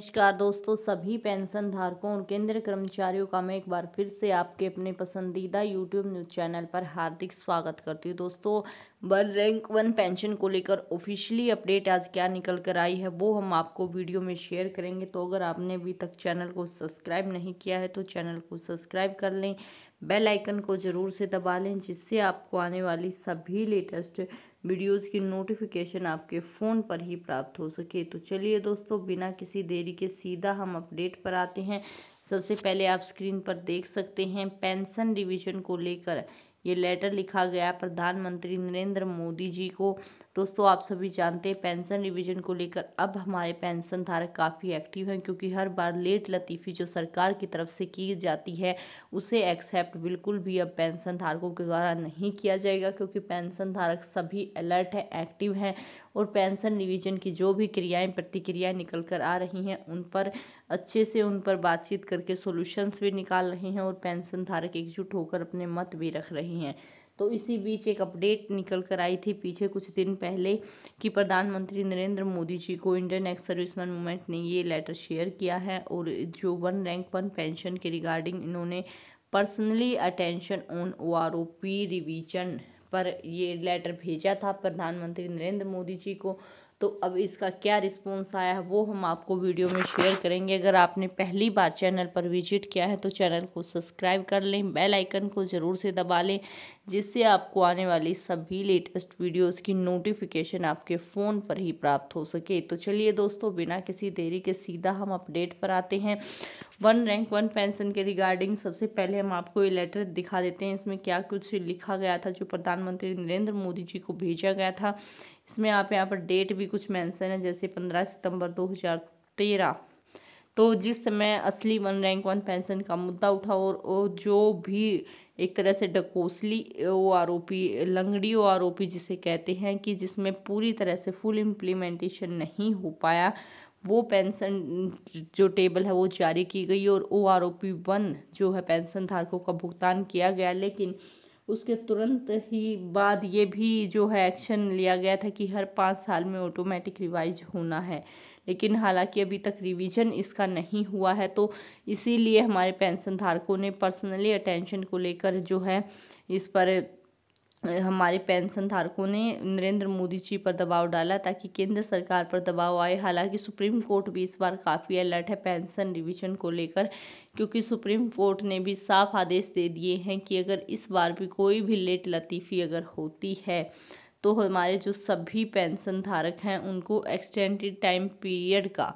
नमस्कार दोस्तों सभी पेंशन धारकों और केंद्र कर्मचारियों का मैं एक बार फिर से आपके अपने पसंदीदा यूट्यूब न्यूज़ चैनल पर हार्दिक स्वागत करती हूँ दोस्तों वन रैंक वन पेंशन को लेकर ऑफिशियली अपडेट आज क्या निकल कर आई है वो हम आपको वीडियो में शेयर करेंगे तो अगर आपने अभी तक चैनल को सब्सक्राइब नहीं किया है तो चैनल को सब्सक्राइब कर लें बेल आइकन को ज़रूर से दबा लें जिससे आपको आने वाली सभी लेटेस्ट वीडियोस की नोटिफिकेशन आपके फ़ोन पर ही प्राप्त हो सके तो चलिए दोस्तों बिना किसी देरी के सीधा हम अपडेट पर आते हैं सबसे पहले आप स्क्रीन पर देख सकते हैं पेंशन रिविजन को लेकर ये लेटर लिखा गया प्रधानमंत्री नरेंद्र मोदी जी को दोस्तों आप सभी जानते हैं पेंशन रिवीजन को लेकर अब हमारे पेंशन धारक काफ़ी एक्टिव हैं क्योंकि हर बार लेट लतीफ़ी जो सरकार की तरफ से की जाती है उसे एक्सेप्ट बिल्कुल भी अब पेंशन धारकों के द्वारा नहीं किया जाएगा क्योंकि पेंशन धारक सभी अलर्ट हैं एक्टिव हैं और पेंशन रिवीजन की जो भी क्रियाएं प्रतिक्रियाएं निकल कर आ रही हैं उन पर अच्छे से उन पर बातचीत करके सॉल्यूशंस भी निकाल रहे हैं और पेंशन धारक एकजुट होकर अपने मत भी रख रहे हैं तो इसी बीच एक अपडेट निकल कर आई थी पीछे कुछ दिन पहले कि प्रधानमंत्री नरेंद्र मोदी जी को इंडियन एक्स सर्विसमैन मूवमेंट ने ये लेटर शेयर किया है और जो वन रैंक वन पेंशन के रिगार्डिंग इन्होंने personally attention on O R O P revision पर ये लेटर भेजा था प्रधानमंत्री नरेंद्र मोदी जी को तो अब इसका क्या रिस्पॉन्स आया है वो हम आपको वीडियो में शेयर करेंगे अगर आपने पहली बार चैनल पर विजिट किया है तो चैनल को सब्सक्राइब कर लें बेल आइकन को ज़रूर से दबा लें जिससे आपको आने वाली सभी लेटेस्ट वीडियोस की नोटिफिकेशन आपके फ़ोन पर ही प्राप्त हो सके तो चलिए दोस्तों बिना किसी देरी के सीधा हम अपडेट पर आते हैं वन रैंक वन पेंशन के रिगार्डिंग सबसे पहले हम आपको ये लेटर दिखा देते हैं इसमें क्या कुछ लिखा गया था जो प्रधानमंत्री नरेंद्र मोदी जी को भेजा गया था इसमें आप यहाँ पर डेट भी कुछ मेंशन है जैसे पंद्रह सितंबर दो हज़ार तेरह तो जिस समय असली वन रैंक वन पेंशन का मुद्दा उठा और, और जो भी एक तरह से डकोसली ओ आरोपी लंगड़ी ओ आरोपी जिसे कहते हैं कि जिसमें पूरी तरह से फुल इम्प्लीमेंटेशन नहीं हो पाया वो पेंशन जो टेबल है वो जारी की गई और O R O P one जो है पेंशन धारकों का भुगतान किया गया लेकिन उसके तुरंत ही बाद ये भी जो है एक्शन लिया गया था कि हर पाँच साल में ऑटोमेटिक रिवाइज होना है लेकिन हालांकि अभी तक रिवीजन इसका नहीं हुआ है तो इसीलिए हमारे पेंशन धारकों ने पर्सनली अटेंशन को लेकर जो है इस पर हमारे पेंशन धारकों ने नरेंद्र मोदी जी पर दबाव डाला ताकि केंद्र सरकार पर दबाव आए हालांकि सुप्रीम कोर्ट भी इस बार काफ़ी अलर्ट है पेंशन रिविजन को लेकर क्योंकि सुप्रीम कोर्ट ने भी साफ आदेश दे दिए हैं कि अगर इस बार भी कोई भी लेट लतीफ़ी अगर होती है तो हमारे जो सभी पेंशन धारक हैं उनको एक्सटेंडेड टाइम पीरियड का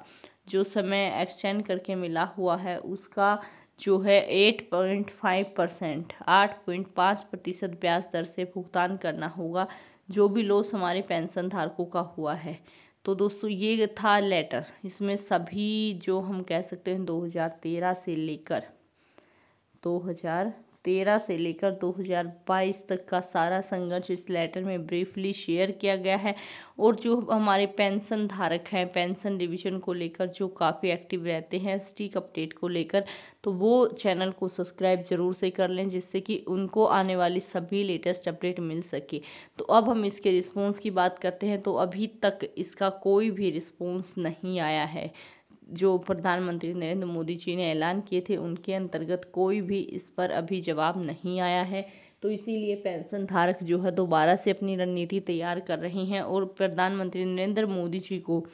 जो समय एक्सटेंड करके मिला हुआ है उसका जो है एट पॉइंट फाइव परसेंट आठ पॉइंट पाँच प्रतिशत ब्याज दर से भुगतान करना होगा जो भी लॉस हमारे पेंशन धारकों का हुआ है तो दोस्तों ये था लेटर इसमें सभी जो हम कह सकते हैं 2013 से लेकर 2000 तेरह से लेकर 2022 तक का सारा संघर्ष इस लेटर में ब्रीफली शेयर किया गया है और जो हमारे पेंशन धारक हैं पेंशन डिवीजन को लेकर जो काफ़ी एक्टिव रहते हैं स्टीक अपडेट को लेकर तो वो चैनल को सब्सक्राइब ज़रूर से कर लें जिससे कि उनको आने वाली सभी लेटेस्ट अपडेट मिल सके तो अब हम इसके रिस्पॉन्स की बात करते हैं तो अभी तक इसका कोई भी रिस्पॉन्स नहीं आया है जो प्रधानमंत्री नरेंद्र मोदी जी ने ऐलान किए थे उनके अंतर्गत कोई भी इस पर अभी जवाब नहीं आया है तो इसीलिए पेंशन धारक जो है दोबारा से अपनी रणनीति तैयार कर रहे हैं और प्रधानमंत्री नरेंद्र मोदी जी को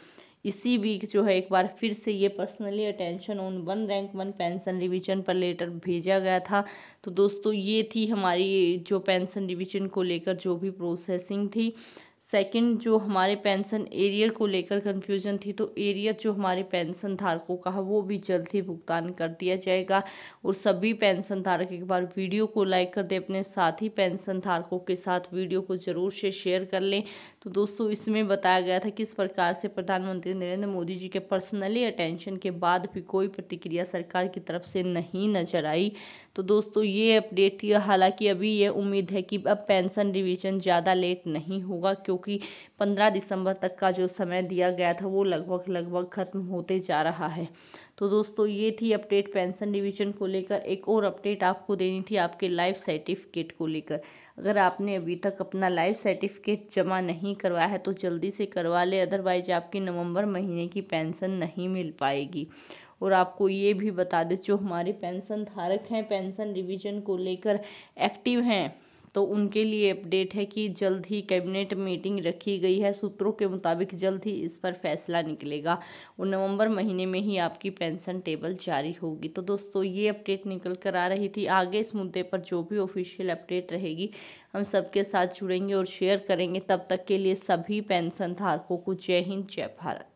इसी वीक जो है एक बार फिर से ये personally attention on one rank one pension revision पर लेटर भेजा गया था तो दोस्तों ये थी हमारी जो पेंशन रिवीजन को लेकर जो भी प्रोसेसिंग थी सेकंड जो हमारे पेंशन एरियर को लेकर कंफ्यूजन थी तो एरियर जो हमारे पेंशन धारकों का है वो भी जल्द ही भुगतान कर दिया जाएगा और सभी पेंशन धारक एक बार वीडियो को लाइक कर दें अपने साथ ही पेंशन धारकों के साथ वीडियो को ज़रूर से शेयर कर लें तो दोस्तों इसमें बताया गया था किस प्रकार से प्रधानमंत्री नरेंद्र मोदी जी के पर्सनली अटेंशन के बाद भी कोई प्रतिक्रिया सरकार की तरफ से नहीं नजर आई तो दोस्तों ये अपडेट थी हालांकि अभी ये उम्मीद है कि अब पेंशन रिवीजन ज़्यादा लेट नहीं होगा क्योंकि पंद्रह दिसंबर तक का जो समय दिया गया था वो लगभग लगभग ख़त्म होते जा रहा है तो दोस्तों ये थी अपडेट पेंशन डिवीजन को लेकर एक और अपडेट आपको देनी थी आपके लाइफ सर्टिफिकेट को लेकर अगर आपने अभी तक अपना लाइफ सर्टिफिकेट जमा नहीं करवाया है तो जल्दी से करवा ले अदरवाइज आपकी नवंबर महीने की पेंशन नहीं मिल पाएगी और आपको ये भी बता दें जो हमारे पेंशन धारक हैं पेंशन रिवीजन को लेकर एक्टिव हैं तो उनके लिए अपडेट है कि जल्द ही कैबिनेट मीटिंग रखी गई है सूत्रों के मुताबिक जल्द ही इस पर फैसला निकलेगा और नवंबर महीने में ही आपकी पेंशन टेबल जारी होगी तो दोस्तों ये अपडेट निकल कर आ रही थी आगे इस मुद्दे पर जो भी ऑफिशियल अपडेट रहेगी हम सबके साथ जुड़ेंगे और शेयर करेंगे तब तक के लिए सभी पेंशन धारकों को जय हिंद जय भारत